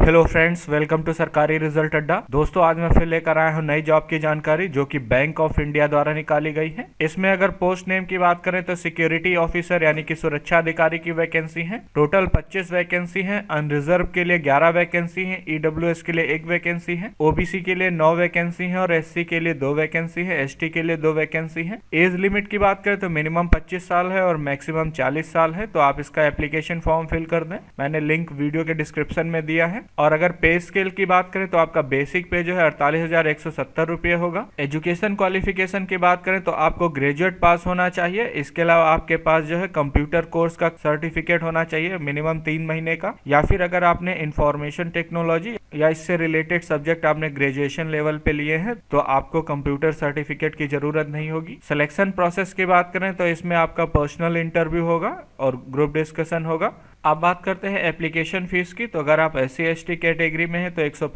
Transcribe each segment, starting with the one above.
hello friends welcome to Sarkari result Adda दोस्तों आज मैं फिर लेकर आया हूँ नई जॉब की जानकारी जो कि बैंक ऑफ इंडिया द्वारा निकाली गई है इसमें अगर पोस्ट नेम की बात करें तो सिक्योरिटी ऑफिसर यानी कि सुरक्षा अधिकारी की वैकेंसी है टोटल 25 वैकेंसी है अनरिजर्व के लिए 11 वैकेंसी है ईडब्ल्यू के लिए एक वैकेंसी है ओबीसी के लिए नौ वैकेंसी है और एस के लिए दो वैकेंसी है एस के लिए दो वैकेंसी है एज लिमिट की बात करें तो मिनिमम पच्चीस साल है और मैक्सिमम चालीस साल है तो आप इसका एप्लीकेशन फॉर्म फिल कर दें मैंने लिंक वीडियो के डिस्क्रिप्शन में दिया है और अगर पे स्केल की बात करें तो आपका बेसिक पे जो है अड़तालीस हजार एक सौ सत्तर रुपये होगा एजुकेशन क्वालिफिकेशन की बात करें तो आपको ग्रेजुएट पास होना चाहिए इसके अलावा आपके पास जो है कंप्यूटर कोर्स का सर्टिफिकेट होना चाहिए मिनिमम तीन महीने का या फिर अगर आपने इंफॉर्मेशन टेक्नोलॉजी या इससे रिलेटेड सब्जेक्ट आपने ग्रेजुएशन लेवल पे लिए हैं तो आपको कंप्यूटर सर्टिफिकेट की जरूरत नहीं होगी सिलेक्शन प्रोसेस की बात करें तो इसमें आपका पर्सनल इंटरव्यू होगा और ग्रुप डिस्कशन होगा अब बात करते हैं एप्लीकेशन फीस की तो अगर आप एस सी कैटेगरी में हैं तो एक सौ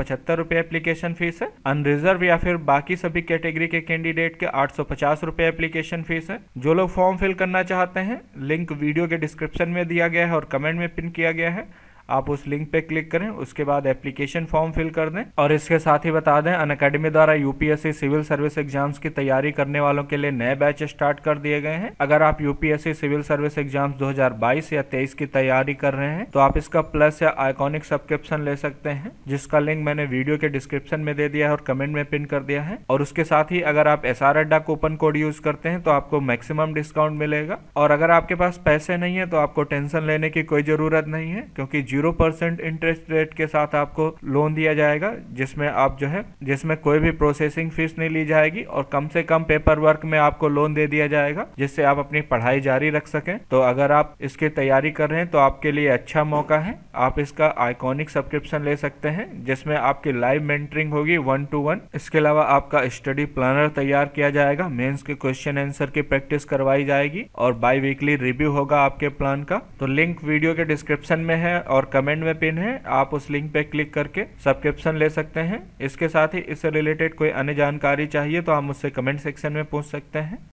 एप्लीकेशन फीस है अनरिजर्व या फिर बाकी सभी कैटेगरी के कैंडिडेट के आठ सौ एप्लीकेशन फीस है जो लोग फॉर्म फिल करना चाहते हैं लिंक वीडियो के डिस्क्रिप्शन में दिया गया है और कमेंट में पिन किया गया है आप उस लिंक पे क्लिक करें उसके बाद एप्लीकेशन फॉर्म फिल कर दें और इसके साथ ही बता दें अन अकेडमी द्वारा यूपीएससी सिविल सर्विस एग्जाम्स की तैयारी करने वालों के लिए नए बैच स्टार्ट कर दिए गए हैं अगर आप यूपीएससी सिविल सर्विस एग्जाम दो या तेईस की तैयारी कर रहे हैं तो आप इसका प्लस या आइकॉनिक सब्सक्रिप्शन ले सकते हैं जिसका लिंक मैंने वीडियो के डिस्क्रिप्शन में दे दिया है और कमेंट में पिन कर दिया है और उसके साथ ही अगर आप S R Adda coupon code use करते हैं तो आपको मैक्सिमम डिस्काउंट मिलेगा और अगर आपके पास पैसे नहीं है तो आपको टेंशन लेने की कोई जरूरत नहीं है क्योंकि जीरो परसेंट इंटरेस्ट रेट के साथ आपको लोन दिया जाएगा जिसमें आप जो है जिसमें कोई भी प्रोसेसिंग फीस नहीं ली जाएगी और कम से कम पेपर वर्क में आपको लोन दे दिया जाएगा जिससे आप अपनी पढ़ाई जारी रख सकें तो अगर आप इसकी तैयारी कर रहे हैं तो आपके लिए अच्छा मौका है आप इसका आइकॉनिक सब्सक्रिप्शन ले सकते हैं जिसमें आपकी लाइव मेंटरिंग होगी वन टू वन इसके अलावा आपका स्टडी प्लानर तैयार किया जाएगा मेंस के क्वेश्चन आंसर की प्रैक्टिस करवाई जाएगी और बाई वीकली रिव्यू होगा आपके प्लान का तो लिंक वीडियो के डिस्क्रिप्शन में है और और कमेंट में पिन है आप उस लिंक पे क्लिक करके सब्सक्रिप्शन ले सकते हैं इसके साथ ही इससे रिलेटेड कोई अन्य जानकारी चाहिए तो आप मुझसे कमेंट सेक्शन में पूछ सकते हैं